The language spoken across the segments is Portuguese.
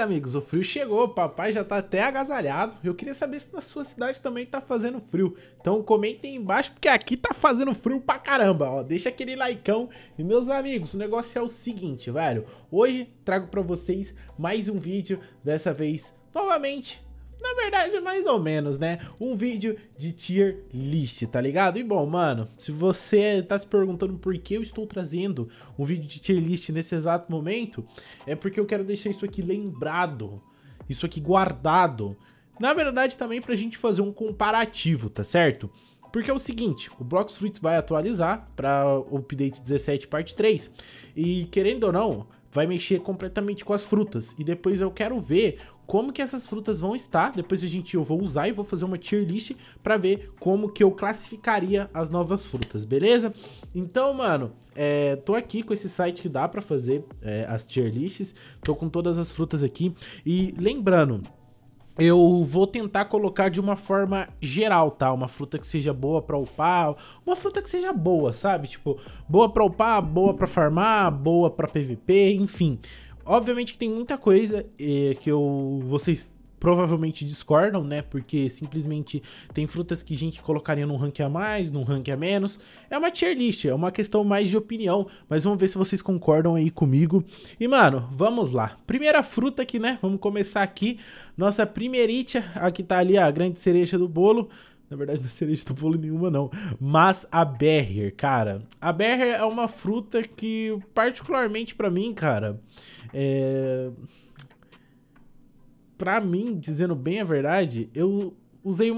amigos, o frio chegou, o papai já tá até agasalhado. Eu queria saber se na sua cidade também tá fazendo frio. Então comentem embaixo, porque aqui tá fazendo frio pra caramba, ó. Deixa aquele likeão. E meus amigos, o negócio é o seguinte, velho. Hoje trago pra vocês mais um vídeo, dessa vez novamente na verdade, é mais ou menos, né? Um vídeo de tier list, tá ligado? E bom, mano, se você tá se perguntando por que eu estou trazendo um vídeo de tier list nesse exato momento, é porque eu quero deixar isso aqui lembrado, isso aqui guardado. Na verdade, também pra gente fazer um comparativo, tá certo? Porque é o seguinte, o Blox Fruits vai atualizar para o update 17 parte 3 e querendo ou não, vai mexer completamente com as frutas e depois eu quero ver como que essas frutas vão estar. Depois a gente eu vou usar e vou fazer uma tier list para ver como que eu classificaria as novas frutas, beleza? Então, mano, é, tô aqui com esse site que dá para fazer é, as tier lists. Tô com todas as frutas aqui e lembrando, eu vou tentar colocar de uma forma geral, tá? Uma fruta que seja boa pra upar, uma fruta que seja boa, sabe? Tipo, boa pra upar, boa pra farmar, boa pra PVP, enfim. Obviamente que tem muita coisa é, que eu, vocês provavelmente discordam, né? Porque simplesmente tem frutas que a gente colocaria num rank a mais, num rank a menos. É uma tier list, é uma questão mais de opinião, mas vamos ver se vocês concordam aí comigo. E, mano, vamos lá. Primeira fruta aqui, né? Vamos começar aqui. Nossa primeirítia, a que tá ali, a grande cereja do bolo. Na verdade, na cereja de pulando nenhuma, não. Mas a berrer, cara. A berrer é uma fruta que, particularmente para mim, cara, é... Pra mim, dizendo bem a verdade, eu usei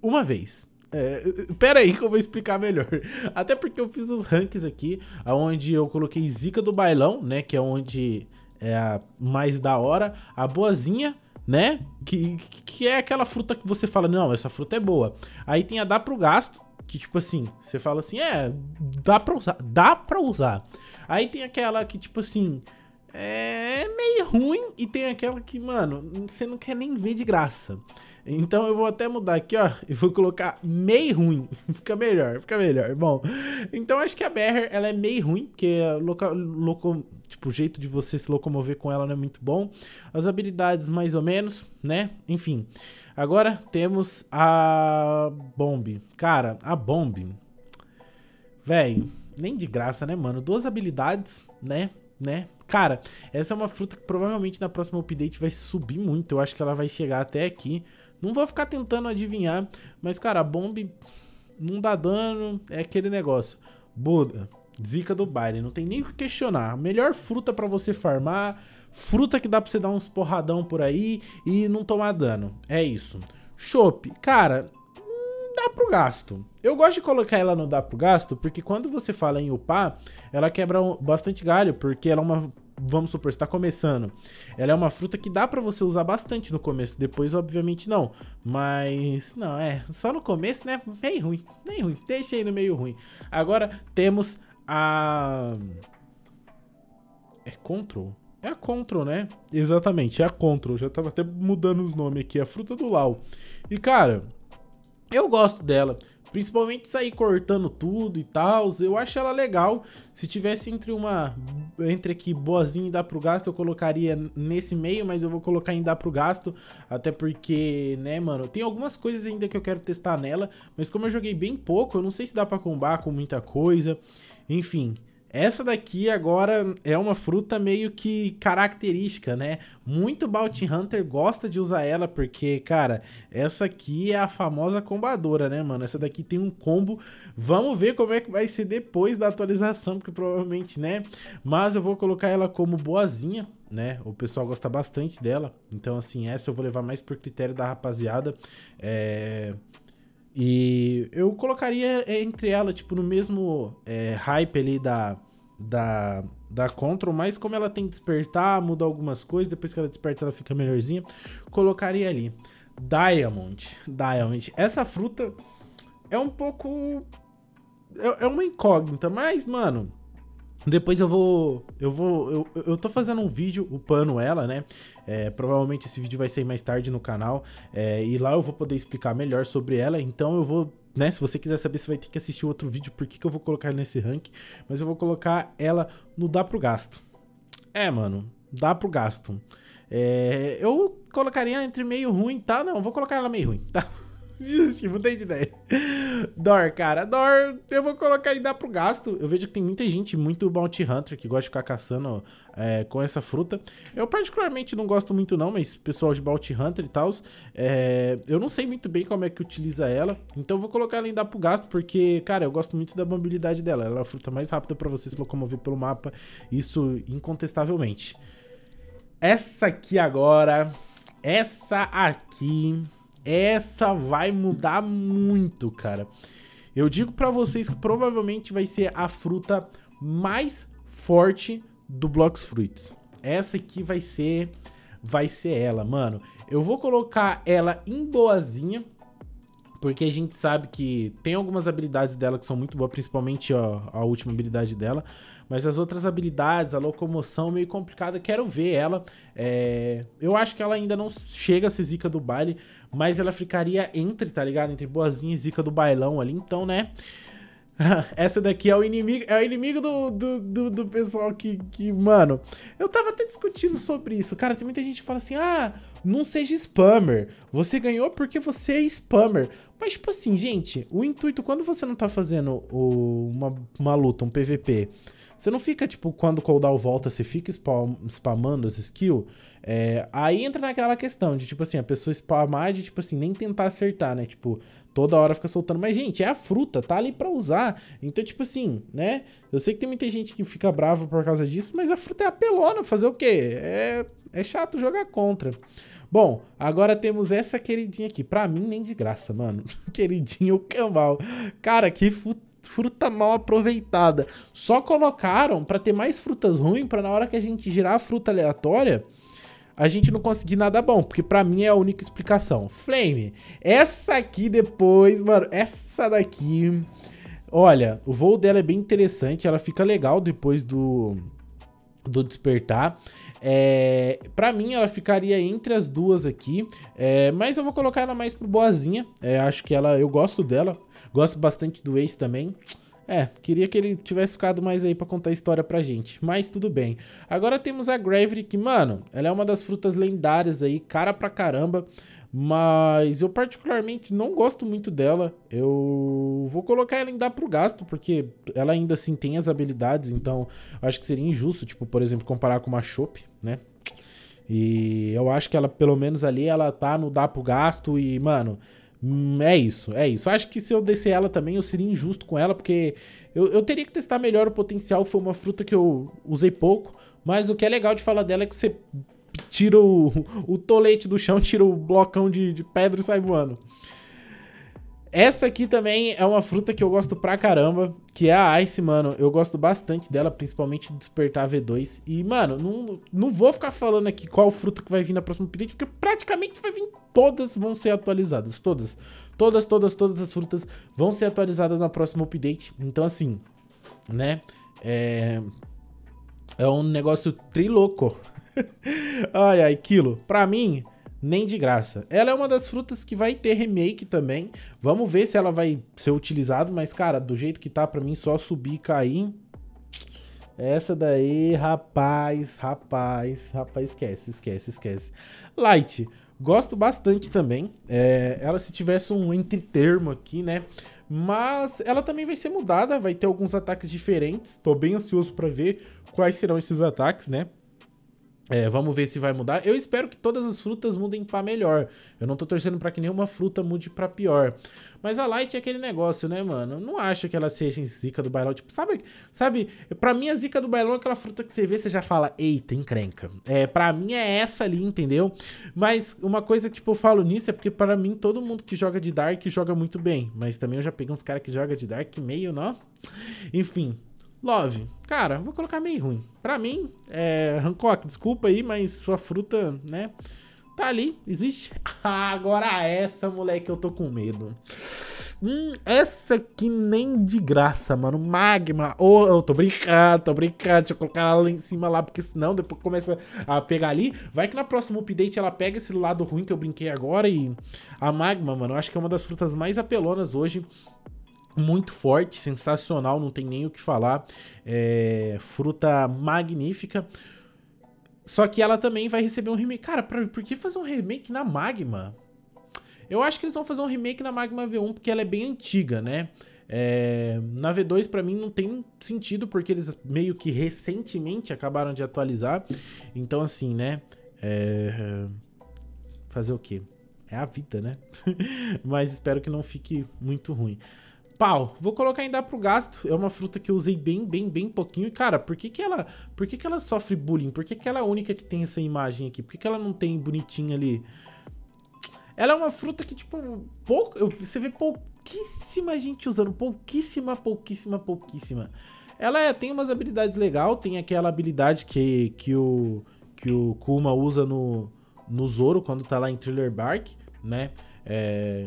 uma vez. É, pera aí que eu vou explicar melhor. Até porque eu fiz os ranks aqui, onde eu coloquei Zica do Bailão, né? Que é onde é a mais da hora. A Boazinha, né? Que, que é aquela fruta que você fala, não, essa fruta é boa. Aí tem a dá pro gasto, que tipo assim, você fala assim, é, dá pra usar, dá pra usar. Aí tem aquela que tipo assim, é, é meio ruim e tem aquela que, mano, você não quer nem ver de graça. Então eu vou até mudar aqui, ó, e vou colocar meio ruim. fica melhor, fica melhor. Bom, então acho que a BR, ela é meio ruim, porque loca, loco, tipo, o jeito de você se locomover com ela não é muito bom. As habilidades mais ou menos, né? Enfim. Agora temos a Bomb. Cara, a Bomb. Velho, nem de graça, né, mano? Duas habilidades, né? Né? Cara, essa é uma fruta que provavelmente na próxima update vai subir muito. Eu acho que ela vai chegar até aqui. Não vou ficar tentando adivinhar, mas, cara, a bomba não dá dano, é aquele negócio. Buda, zica do baile, não tem nem o que questionar. Melhor fruta para você farmar, fruta que dá pra você dar uns porradão por aí e não tomar dano. É isso. Chope, cara, hum, dá pro gasto. Eu gosto de colocar ela no dá pro gasto, porque quando você fala em upar, ela quebra bastante galho, porque ela é uma vamos supor, está começando, ela é uma fruta que dá para você usar bastante no começo, depois obviamente não, mas não é, só no começo, né? Nem ruim, nem ruim, deixa aí no meio ruim. Agora temos a é Control. É a Control, né? Exatamente, é a Control. Já tava até mudando os nomes aqui. A fruta do Lau. E, cara, eu gosto dela. Principalmente sair cortando tudo e tal. Eu acho ela legal. Se tivesse entre uma. Entre aqui boazinha e dá pro gasto, eu colocaria nesse meio, mas eu vou colocar em dá pro gasto. Até porque, né, mano, tem algumas coisas ainda que eu quero testar nela. Mas como eu joguei bem pouco, eu não sei se dá pra combar com muita coisa. Enfim. Essa daqui agora é uma fruta meio que característica, né? Muito Bounty Hunter gosta de usar ela porque, cara, essa aqui é a famosa combadora, né, mano? Essa daqui tem um combo. Vamos ver como é que vai ser depois da atualização, porque provavelmente, né? Mas eu vou colocar ela como boazinha, né? O pessoal gosta bastante dela. Então, assim, essa eu vou levar mais por critério da rapaziada. É... E eu colocaria é, entre ela, tipo, no mesmo é, hype ali da, da, da Control, mas como ela tem que despertar, mudar algumas coisas, depois que ela desperta ela fica melhorzinha, colocaria ali. Diamond, Diamond. Essa fruta é um pouco... É, é uma incógnita, mas, mano... Depois eu vou. Eu vou. Eu, eu tô fazendo um vídeo upando ela, né? É, provavelmente esse vídeo vai sair mais tarde no canal é, e lá eu vou poder explicar melhor sobre ela. Então eu vou, né? Se você quiser saber, você vai ter que assistir outro vídeo porque que eu vou colocar nesse rank. Mas eu vou colocar ela no dá pro gasto. É, mano, dá pro gasto. É, eu colocaria entre meio ruim, tá? Não, vou colocar ela meio ruim, tá? Desisti, mudei ideia. Dor, cara. Dor, eu vou colocar e dar pro gasto. Eu vejo que tem muita gente, muito Bounty Hunter, que gosta de ficar caçando é, com essa fruta. Eu particularmente não gosto muito não, mas pessoal de Bounty Hunter e tal, é, eu não sei muito bem como é que utiliza ela. Então eu vou colocar ela em dar pro gasto, porque, cara, eu gosto muito da mobilidade dela. Ela é a fruta mais rápida pra você se locomover pelo mapa. Isso incontestavelmente. Essa aqui agora... Essa aqui essa vai mudar muito, cara. Eu digo para vocês que provavelmente vai ser a fruta mais forte do Blocks Fruits. Essa aqui vai ser vai ser ela, mano. Eu vou colocar ela em boazinha, porque a gente sabe que tem algumas habilidades dela que são muito boas, principalmente a, a última habilidade dela. Mas as outras habilidades, a locomoção, meio complicada. Quero ver ela. É, eu acho que ela ainda não chega a ser zica do baile, mas ela ficaria entre, tá ligado? Entre boazinha e zica do bailão ali. Então, né? Essa daqui é o inimigo, é o inimigo do, do, do, do, pessoal que, que, mano. Eu tava até discutindo sobre isso. Cara, tem muita gente que fala assim: ah, não seja spammer. Você ganhou porque você é spammer. Mas, tipo assim, gente, o intuito, quando você não tá fazendo o, uma, uma luta, um PVP, você não fica, tipo, quando o cooldown volta, você fica spam, spamando as skills. É, aí entra naquela questão de, tipo assim, a pessoa spamar de, tipo assim, nem tentar acertar, né? Tipo, toda hora fica soltando. Mas, gente, é a fruta, tá ali pra usar. Então, tipo assim, né? Eu sei que tem muita gente que fica brava por causa disso, mas a fruta é apelona, fazer o quê? É, é chato jogar contra. Bom, agora temos essa queridinha aqui. Pra mim, nem de graça, mano. Queridinho camal. Cara, que futuro fruta mal aproveitada. Só colocaram para ter mais frutas ruins, para na hora que a gente girar a fruta aleatória, a gente não conseguir nada bom, porque para mim é a única explicação. Flame, essa aqui depois, mano, essa daqui. Olha, o voo dela é bem interessante, ela fica legal depois do do despertar. É, para mim, ela ficaria entre as duas aqui, é, mas eu vou colocar ela mais pro Boazinha. É, acho que ela, eu gosto dela, gosto bastante do Ace também. É, queria que ele tivesse ficado mais aí pra contar a história pra gente, mas tudo bem. Agora temos a Gravity, que, mano, ela é uma das frutas lendárias aí, cara pra caramba. Mas eu particularmente não gosto muito dela. Eu vou colocar ela em dar pro gasto, porque ela ainda assim tem as habilidades, então acho que seria injusto, tipo, por exemplo, comparar com uma Chopp, né? E eu acho que ela, pelo menos ali, ela tá no dar pro gasto e, mano, hum, é isso, é isso. Acho que se eu descer ela também, eu seria injusto com ela, porque eu, eu teria que testar melhor o potencial. Foi uma fruta que eu usei pouco, mas o que é legal de falar dela é que você tira o, o tolete do chão, tira o blocão de, de pedra e sai voando. Essa aqui também é uma fruta que eu gosto pra caramba, que é a Ice, mano. Eu gosto bastante dela, principalmente do Despertar V2. E, mano, não, não vou ficar falando aqui qual fruta que vai vir na próxima update, porque praticamente vai vir todas vão ser atualizadas. Todas. Todas, todas, todas as frutas vão ser atualizadas na próxima update. Então, assim, né? É... É um negócio triloco. ai, ai, Kilo. Pra mim, nem de graça. Ela é uma das frutas que vai ter remake também. Vamos ver se ela vai ser utilizada, mas, cara, do jeito que tá, pra mim, só subir e cair. Essa daí, rapaz, rapaz, rapaz, esquece, esquece, esquece. Light, gosto bastante também. É, ela se tivesse um entretermo aqui, né? Mas ela também vai ser mudada, vai ter alguns ataques diferentes. Tô bem ansioso pra ver quais serão esses ataques, né? É, vamos ver se vai mudar. Eu espero que todas as frutas mudem para melhor. Eu não tô torcendo para que nenhuma fruta mude para pior. Mas a Light é aquele negócio, né, mano? Eu não acho que ela seja zica do bailão. Tipo, sabe? Sabe? Pra mim, a zica do bailão é aquela fruta que você vê, você já fala, eita, encrenca. É, pra mim é essa ali, entendeu? Mas uma coisa que, tipo, eu falo nisso é porque para mim todo mundo que joga de Dark joga muito bem. Mas também eu já peguei uns caras que jogam de Dark meio, não? Enfim. Love. Cara, vou colocar meio ruim. Pra mim, é... Hancock, desculpa aí, mas sua fruta, né? Tá ali, existe. agora essa, moleque, eu tô com medo. Hum, essa aqui nem de graça, mano. Magma. Oh, eu tô brincando, tô brincando. Deixa eu colocar ela lá em cima lá, porque senão depois começa a pegar ali. Vai que na próxima update ela pega esse lado ruim que eu brinquei agora e... A Magma, mano, eu acho que é uma das frutas mais apelonas hoje muito forte, sensacional, não tem nem o que falar. É, fruta magnífica. Só que ela também vai receber um remake. Cara, pra, por que fazer um remake na Magma? Eu acho que eles vão fazer um remake na Magma V1 porque ela é bem antiga, né? É, na V2 para mim não tem sentido porque eles meio que recentemente acabaram de atualizar. Então assim, né? É, fazer o quê? É a vida, né? Mas espero que não fique muito ruim pau. Vou colocar ainda pro gasto. É uma fruta que eu usei bem, bem, bem pouquinho. E, cara, por que que ela, por que que ela sofre bullying? Por que que ela é a única que tem essa imagem aqui? Por que que ela não tem bonitinha ali? Ela é uma fruta que, tipo, pouco, você vê pouquíssima gente usando. Pouquíssima, pouquíssima, pouquíssima. Ela é, tem umas habilidades legal. Tem aquela habilidade que, que, o, que o Kuma usa no, no Zoro quando tá lá em Thriller Bark, né? É...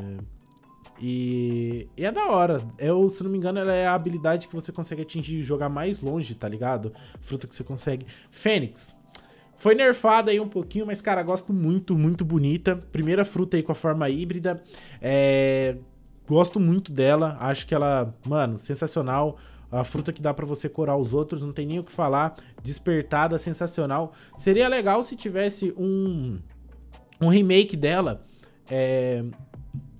E, e, é da hora. Eu, se não me engano, ela é a habilidade que você consegue atingir e jogar mais longe, tá ligado? Fruta que você consegue. Fênix. Foi nerfada aí um pouquinho, mas, cara, gosto muito, muito bonita. Primeira fruta aí com a forma híbrida. É... Gosto muito dela. Acho que ela, mano, sensacional. A fruta que dá para você corar os outros, não tem nem o que falar. Despertada, sensacional. Seria legal se tivesse um, um remake dela. É,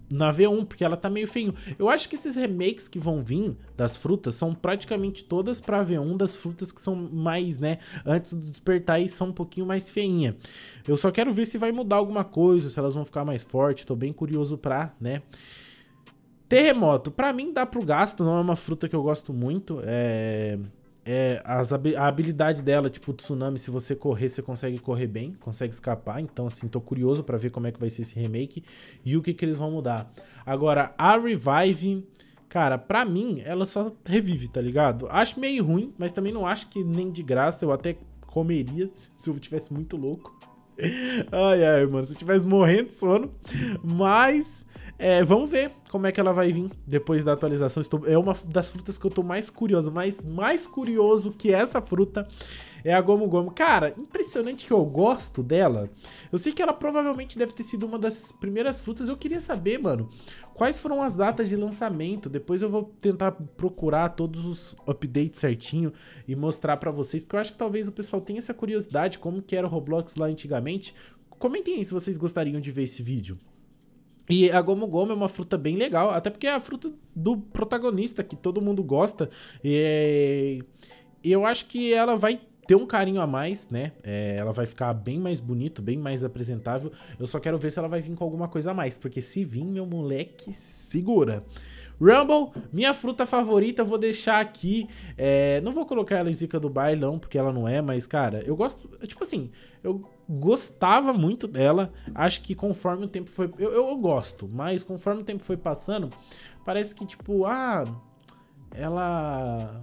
na V1, porque ela tá meio feinho. Eu acho que esses remakes que vão vir das frutas são praticamente todas pra V1 das frutas que são mais, né, antes do despertar e são um pouquinho mais feinha. Eu só quero ver se vai mudar alguma coisa, se elas vão ficar mais fortes, tô bem curioso pra, né... Terremoto, pra mim dá pro gasto, não é uma fruta que eu gosto muito, é é, as, a habilidade dela, tipo o Tsunami, se você correr, você consegue correr bem, consegue escapar. Então, assim, tô curioso para ver como é que vai ser esse remake e o que, que eles vão mudar. Agora, a Revive, cara, pra mim, ela só revive, tá ligado? Acho meio ruim, mas também não acho que nem de graça. Eu até comeria se eu tivesse muito louco. Ai, ai, mano. Se eu tivesse morrendo de sono. Mas. É, vamos ver como é que ela vai vir depois da atualização. Estou, é uma das frutas que eu estou mais curioso, mas mais curioso que essa fruta é a Gomu Gomu. Cara, impressionante que eu gosto dela. Eu sei que ela provavelmente deve ter sido uma das primeiras frutas. Eu queria saber, mano, quais foram as datas de lançamento. Depois eu vou tentar procurar todos os updates certinho e mostrar pra vocês, porque eu acho que talvez o pessoal tenha essa curiosidade, como que era o Roblox lá antigamente. Comentem aí se vocês gostariam de ver esse vídeo. E a Gomu Gomu é uma fruta bem legal, até porque é a fruta do protagonista, que todo mundo gosta. E eu acho que ela vai ter um carinho a mais, né? É, ela vai ficar bem mais bonito, bem mais apresentável. Eu só quero ver se ela vai vir com alguma coisa a mais, porque se vir, meu moleque, segura. Rumble, minha fruta favorita, vou deixar aqui. É, não vou colocar ela em zica do bailão, porque ela não é, mas, cara, eu gosto. É, tipo assim, eu gostava muito dela. Acho que conforme o tempo foi. Eu, eu, eu gosto, mas conforme o tempo foi passando, parece que, tipo, ah. Ela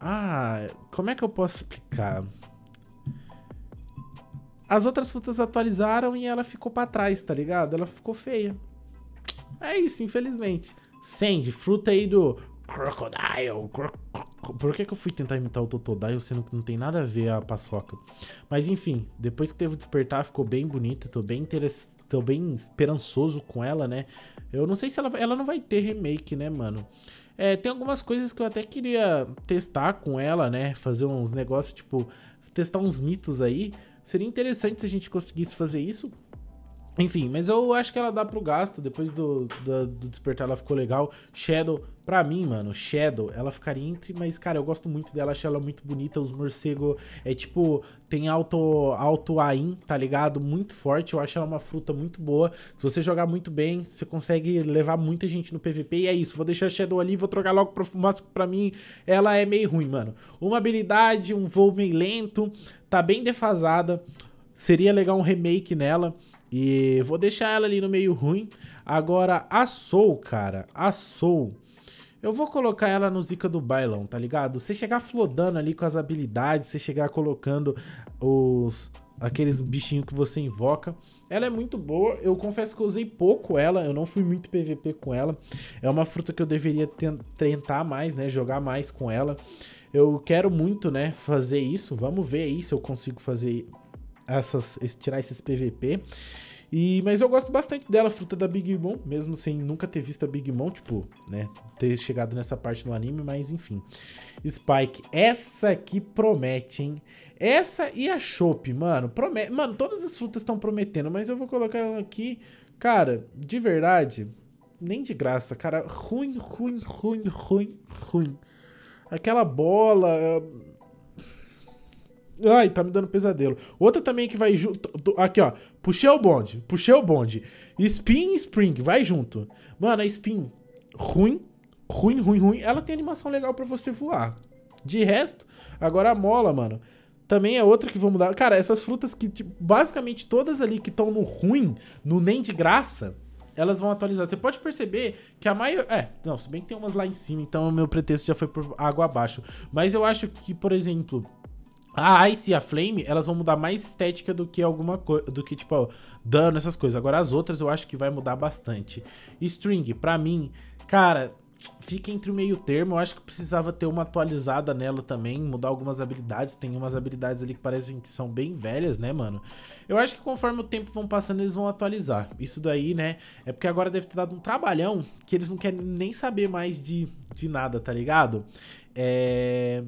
ah, como é que eu posso explicar? As outras frutas atualizaram e ela ficou para trás, tá ligado? Ela ficou feia. É isso, infelizmente. Sandy, fruta aí do Crocodile. Cro Por que, que eu fui tentar imitar o Totodile sendo que não tem nada a ver a paçoca? Mas enfim, depois que teve o despertar, ficou bem bonita. Tô bem, tô bem esperançoso com ela, né? Eu não sei se ela, ela não vai ter remake, né, mano? É, tem algumas coisas que eu até queria testar com ela, né? Fazer uns negócios, tipo, testar uns mitos aí. Seria interessante se a gente conseguisse fazer isso. Enfim, mas eu acho que ela dá pro gasto. Depois do, do, do, despertar ela ficou legal. Shadow, pra mim, mano, Shadow, ela ficaria entre, mas, cara, eu gosto muito dela, acho ela muito bonita. Os morcegos é tipo, tem alto, alto aim, tá ligado? Muito forte. Eu acho ela uma fruta muito boa. Se você jogar muito bem, você consegue levar muita gente no PVP. E é isso. Vou deixar Shadow ali, vou trocar logo pro Fumasco, pra mim, ela é meio ruim, mano. Uma habilidade, um voo meio lento, tá bem defasada. Seria legal um remake nela. E vou deixar ela ali no meio ruim. Agora, a Soul, cara, a Soul... Eu vou colocar ela no Zika do bailão, tá ligado? Você chegar flodando ali com as habilidades, você chegar colocando os aqueles bichinhos que você invoca. Ela é muito boa, eu confesso que eu usei pouco ela, eu não fui muito PVP com ela. É uma fruta que eu deveria tentar mais, né, jogar mais com ela. Eu quero muito, né, fazer isso, vamos ver aí se eu consigo fazer essas, tirar esses PVP. E, mas eu gosto bastante dela, fruta da Big Mom, mesmo sem nunca ter visto a Big Mom, tipo, né, ter chegado nessa parte do anime, mas enfim. Spike, essa aqui promete, hein? Essa e a Chope, mano, promete... Mano, todas as frutas estão prometendo, mas eu vou colocar ela aqui, cara, de verdade, nem de graça, cara, ruim, ruim, ruim, ruim, ruim. Aquela bola, Ai, tá me dando pesadelo. Outra também que vai junto. Aqui, ó. Puxei o bonde. Puxei o bonde. Spin e Spring. Vai junto. Mano, a Spin. Ruim. Ruim, ruim, ruim. Ela tem animação legal pra você voar. De resto, agora a mola, mano. Também é outra que vamos mudar. Cara, essas frutas que, tipo, basicamente todas ali que estão no ruim, no nem de graça, elas vão atualizar. Você pode perceber que a maior. É, não, se bem que tem umas lá em cima, então o meu pretexto já foi por água abaixo. Mas eu acho que, por exemplo, a Ice e a Flame, elas vão mudar mais estética do que alguma coisa, do que tipo, ó, dano, essas coisas. Agora as outras eu acho que vai mudar bastante. String, pra mim, cara, fica entre o meio termo. Eu acho que precisava ter uma atualizada nela também, mudar algumas habilidades. Tem umas habilidades ali que parecem que são bem velhas, né, mano? Eu acho que conforme o tempo vão passando, eles vão atualizar. Isso daí, né, é porque agora deve ter dado um trabalhão que eles não querem nem saber mais de, de nada, tá ligado? É...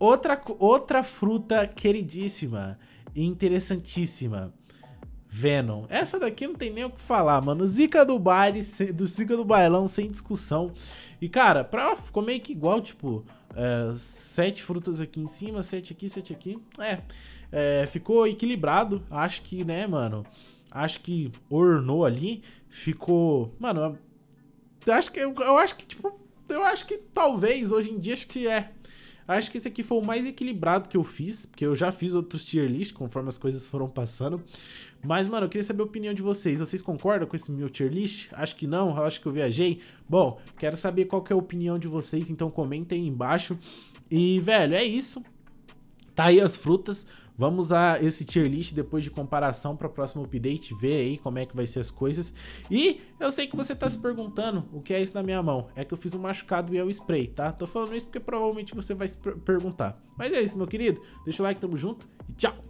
Outra, outra fruta queridíssima e interessantíssima. Venom. Essa daqui não tem nem o que falar, mano. Zica do baile, do Zica do bailão, sem discussão. E, cara, pra, ficou meio que igual, tipo, é, sete frutas aqui em cima, sete aqui, sete aqui. É, é, ficou equilibrado. Acho que, né, mano, acho que ornou ali. Ficou, mano, acho que, eu acho que, tipo, eu acho que talvez, hoje em dia, acho que é Acho que esse aqui foi o mais equilibrado que eu fiz, porque eu já fiz outros tier list conforme as coisas foram passando. Mas, mano, eu queria saber a opinião de vocês. Vocês concordam com esse meu tier list? Acho que não, eu acho que eu viajei. Bom, quero saber qual que é a opinião de vocês, então comentem aí embaixo. E, velho, é isso. Tá aí as frutas. Vamos a esse tier list depois de comparação para o próximo update, ver aí como é que vai ser as coisas. E eu sei que você está se perguntando o que é isso na minha mão. É que eu fiz um machucado e é o spray, tá? Tô falando isso porque provavelmente você vai se per perguntar. Mas é isso, meu querido. Deixa o like, tamo junto e tchau!